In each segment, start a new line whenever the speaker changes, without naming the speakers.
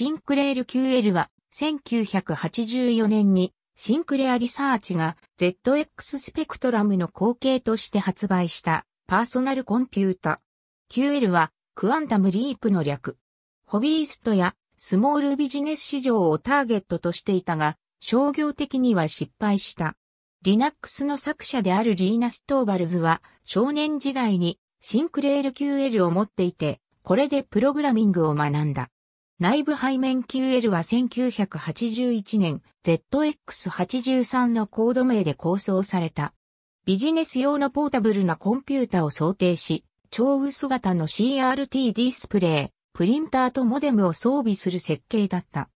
シンクレール QL は1984年にシンクレアリサーチが ZX スペクトラムの後継として発売したパーソナルコンピュータ。QL はクアンタムリープの略。ホビーストやスモールビジネス市場をターゲットとしていたが、商業的には失敗した。Linux の作者であるリーナ・ストーバルズは少年時代にシンクレール QL を持っていて、これでプログラミングを学んだ。内部背面 QL は1981年 ZX83 のコード名で構想された。ビジネス用のポータブルなコンピュータを想定し、超薄型の CRT ディスプレイ、プリンターとモデムを装備する設計だった。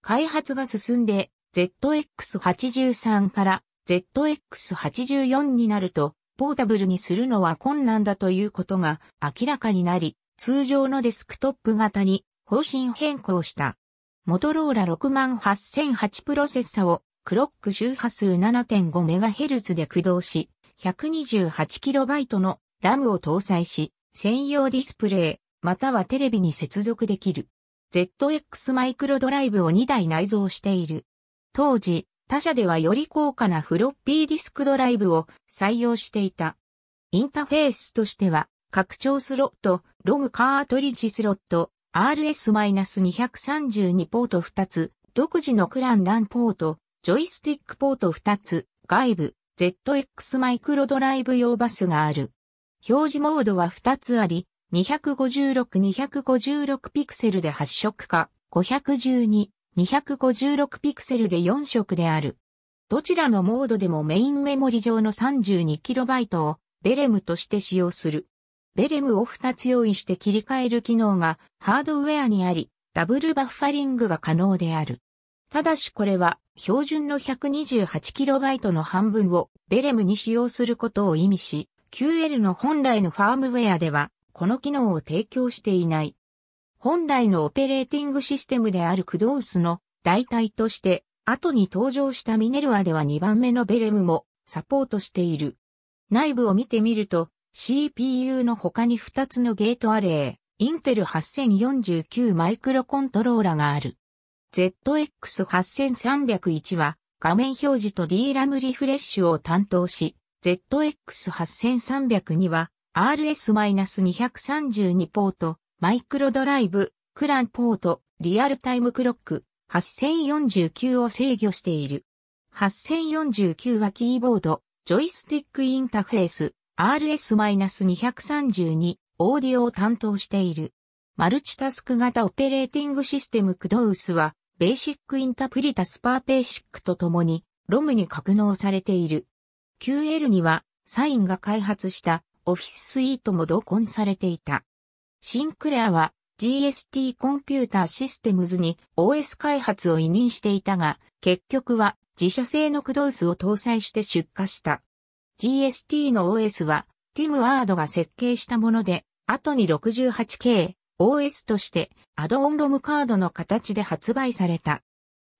開発が進んで ZX83 から ZX84 になると、ポータブルにするのは困難だということが明らかになり、通常のデスクトップ型に方針変更した。モトローラ68008プロセッサをクロック周波数 7.5MHz で駆動し、128KB の RAM を搭載し、専用ディスプレイ、またはテレビに接続できる。ZX マイクロドライブを2台内蔵している。当時、他社ではより高価なフロッピーディスクドライブを採用していた。インターフェースとしては、拡張スロット、ログカートリッジスロット、RS-232 ポート2つ、独自のクランランポート、ジョイスティックポート2つ、外部、ZX マイクロドライブ用バスがある。表示モードは2つあり、256-256ピクセルで8色か、512、256ピクセルで4色である。どちらのモードでもメインメモリ上の 32KB をベレムとして使用する。ベレムを2つ用意して切り替える機能がハードウェアにあり、ダブルバッファリングが可能である。ただしこれは標準の 128KB の半分をベレムに使用することを意味し、QL の本来のファームウェアではこの機能を提供していない。本来のオペレーティングシステムであるクドウスの代替として後に登場したミネルアでは2番目のベレムもサポートしている。内部を見てみると CPU の他に2つのゲートアレイ、インテル8049マイクロコントローラがある。ZX8301 は画面表示と DRAM リフレッシュを担当し、ZX8302 は RS-232 ポート、マイクロドライブ、クランポート、リアルタイムクロック、8049を制御している。8049はキーボード、ジョイスティックインターフェース、RS-232 オーディオを担当している。マルチタスク型オペレーティングシステムクドウスは、ベーシックインタプリタスパーベーシックとともに、ロムに格納されている。QL には、サインが開発したオフィススイートも同梱されていた。シンクレアは GST コンピューターシステムズに OS 開発を委任していたが、結局は自社製のクドウスを搭載して出荷した。GST の OS は、ティム・ワードが設計したもので、後に 68K、OS として、アドオンロムカードの形で発売された。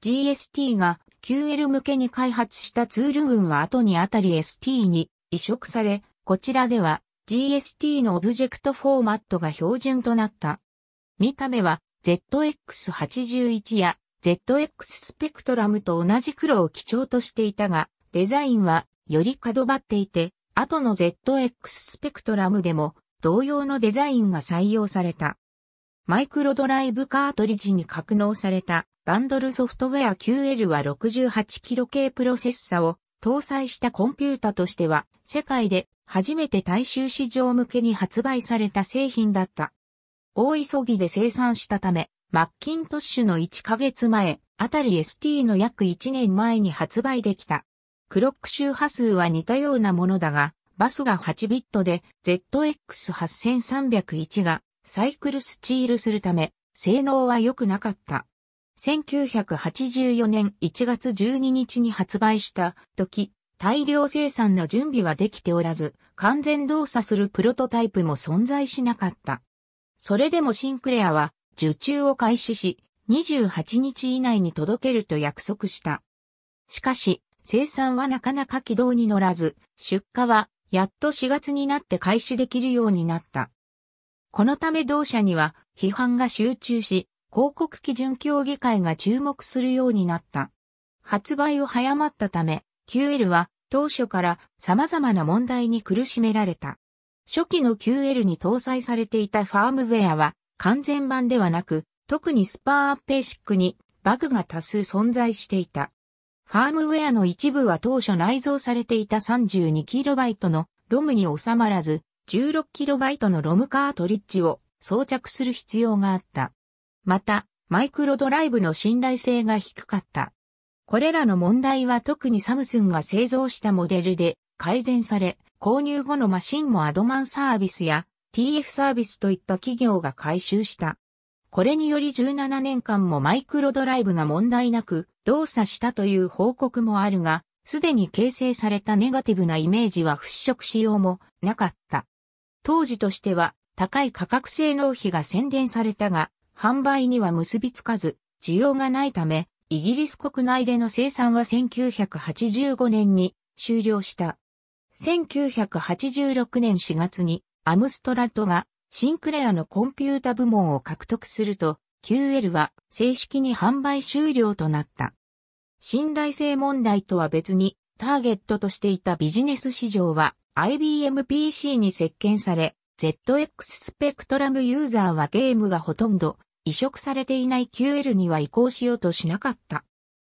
GST が QL 向けに開発したツール群は後にあたり ST に移植され、こちらでは GST のオブジェクトフォーマットが標準となった。見た目は ZX81 や ZX スペクトラムと同じ黒を基調としていたが、デザインはより角張っていて、後の ZX スペクトラムでも同様のデザインが採用された。マイクロドライブカートリッジに格納されたバンドルソフトウェア QL は 68kg 系プロセッサを搭載したコンピュータとしては世界で初めて大衆市場向けに発売された製品だった。大急ぎで生産したため、マッキントッシュの1ヶ月前、あたり ST の約1年前に発売できた。クロック周波数は似たようなものだが、バスが8ビットで ZX8301 がサイクルスチールするため、性能は良くなかった。1984年1月12日に発売した時、大量生産の準備はできておらず、完全動作するプロトタイプも存在しなかった。それでもシンクレアは受注を開始し、28日以内に届けると約束した。しかし、生産はなかなか軌道に乗らず、出荷はやっと4月になって開始できるようになった。このため同社には批判が集中し、広告基準協議会が注目するようになった。発売を早まったため、QL は当初から様々な問題に苦しめられた。初期の QL に搭載されていたファームウェアは完全版ではなく、特にスパーアッペーシックにバグが多数存在していた。ファームウェアの一部は当初内蔵されていた 32KB のロムに収まらず、16KB のロムカートリッジを装着する必要があった。また、マイクロドライブの信頼性が低かった。これらの問題は特にサムスンが製造したモデルで改善され、購入後のマシンもアドマンサービスや TF サービスといった企業が回収した。これにより17年間もマイクロドライブが問題なく動作したという報告もあるが、すでに形成されたネガティブなイメージは払拭しようもなかった。当時としては高い価格性能費が宣伝されたが、販売には結びつかず、需要がないため、イギリス国内での生産は1985年に終了した。1986年4月にアムストラトドがシンクレアのコンピュータ部門を獲得すると、QL は正式に販売終了となった。信頼性問題とは別に、ターゲットとしていたビジネス市場は IBM PC に接見され、ZX スペクトラムユーザーはゲームがほとんど移植されていない QL には移行しようとしなかった。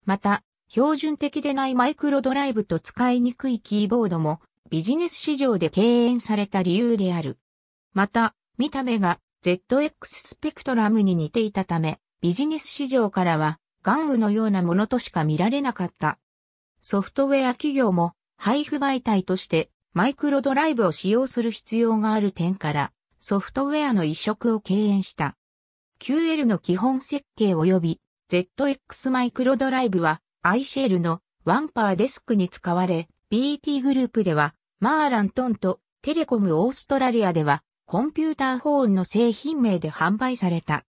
また、標準的でないマイクロドライブと使いにくいキーボードもビジネス市場で敬遠された理由である。また、見た目が ZX スペクトラムに似ていたため、ビジネス市場からは玩具のようなものとしか見られなかった。ソフトウェア企業も配布媒体としてマイクロドライブを使用する必要がある点からソフトウェアの移植を敬遠した。QL の基本設計及び ZX マイクロドライブは iShell のワンパーデスクに使われ BT グループではマーラントンとテレコムオーストラリアではコンピューターホーンの製品名で販売された。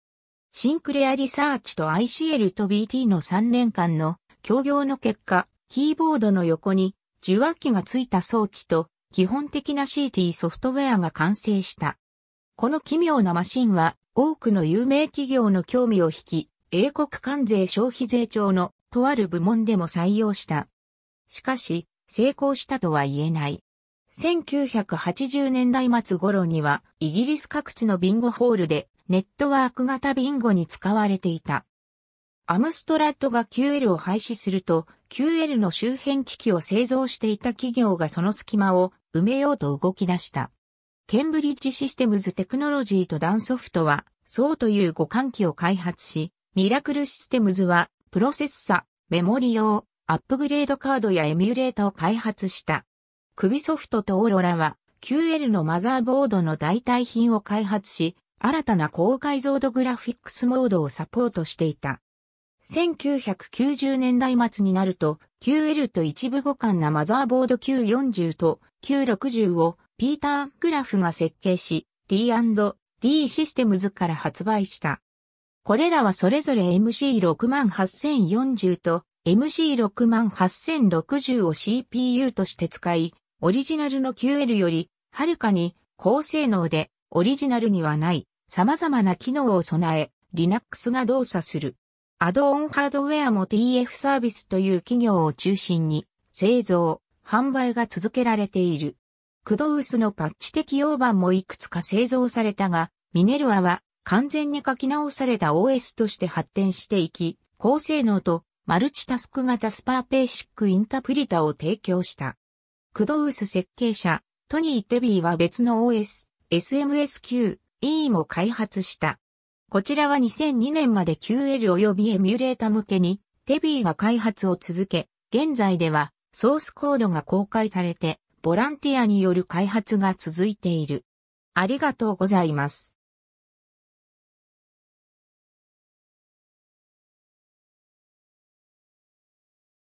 シンクレアリサーチと ICL と BT の3年間の協業の結果、キーボードの横に受話器がついた装置と基本的な CT ソフトウェアが完成した。この奇妙なマシンは多くの有名企業の興味を引き、英国関税消費税庁のとある部門でも採用した。しかし、成功したとは言えない。1980年代末頃には、イギリス各地のビンゴホールで、ネットワーク型ビンゴに使われていた。アムストラッドが QL を廃止すると、QL の周辺機器を製造していた企業がその隙間を埋めようと動き出した。ケンブリッジシステムズテクノロジーとダンソフトは、そうという互換機を開発し、ミラクルシステムズは、プロセッサ、メモリ用、アップグレードカードやエミュレータを開発した。首ソフトとオーロラは QL のマザーボードの代替品を開発し、新たな高解像度グラフィックスモードをサポートしていた。1990年代末になると、QL と一部互換なマザーボード Q40 と Q60 をピーター・グラフが設計し、D&D システムズから発売した。これらはそれぞれ MC68040 と MC68060 を CPU として使い、オリジナルの QL より、はるかに高性能で、オリジナルにはない様々な機能を備え、Linux が動作する。アドオンハードウェアも TF サービスという企業を中心に製造、販売が続けられている。クドウスのパッチ適用版もいくつか製造されたが、ミネルアは完全に書き直された OS として発展していき、高性能とマルチタスク型スパーベーシックインタプリタを提供した。クドウス設計者、トニー・テビーは別の OS、SMSQ、E も開発した。こちらは2002年まで QL 及びエミュレータ向けに、テビーが開発を続け、現在ではソースコードが公開されて、ボランティアによる開発が続いている。ありがとうございます。